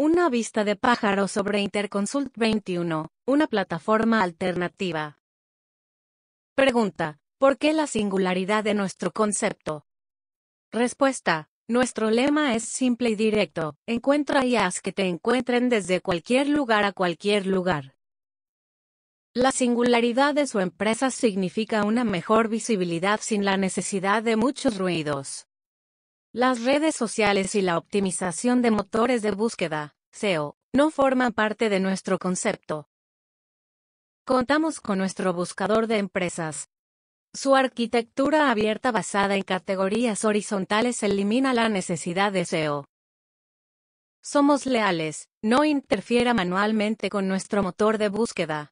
Una vista de pájaro sobre Interconsult 21, una plataforma alternativa. Pregunta, ¿por qué la singularidad de nuestro concepto? Respuesta, nuestro lema es simple y directo, encuentra y haz que te encuentren desde cualquier lugar a cualquier lugar. La singularidad de su empresa significa una mejor visibilidad sin la necesidad de muchos ruidos. Las redes sociales y la optimización de motores de búsqueda, SEO, no forman parte de nuestro concepto. Contamos con nuestro buscador de empresas. Su arquitectura abierta basada en categorías horizontales elimina la necesidad de SEO. Somos leales, no interfiera manualmente con nuestro motor de búsqueda.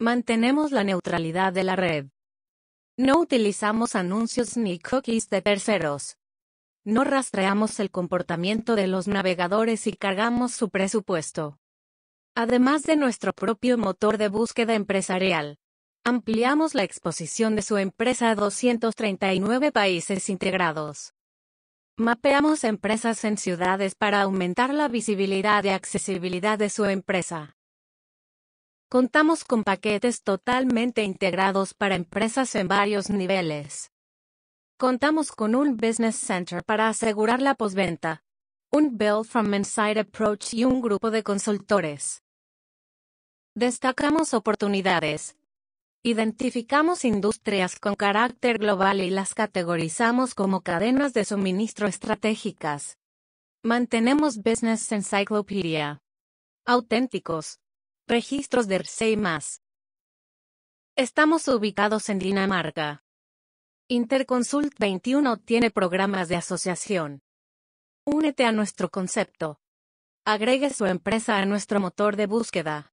Mantenemos la neutralidad de la red. No utilizamos anuncios ni cookies de terceros no rastreamos el comportamiento de los navegadores y cargamos su presupuesto. Además de nuestro propio motor de búsqueda empresarial, ampliamos la exposición de su empresa a 239 países integrados. Mapeamos empresas en ciudades para aumentar la visibilidad y accesibilidad de su empresa. Contamos con paquetes totalmente integrados para empresas en varios niveles. Contamos con un Business Center para asegurar la posventa, un Bell from Inside Approach y un grupo de consultores. Destacamos oportunidades. Identificamos industrias con carácter global y las categorizamos como cadenas de suministro estratégicas. Mantenemos Business Encyclopedia. Auténticos. Registros de RSE más. Estamos ubicados en Dinamarca. Interconsult 21 tiene programas de asociación. Únete a nuestro concepto. Agregue su empresa a nuestro motor de búsqueda.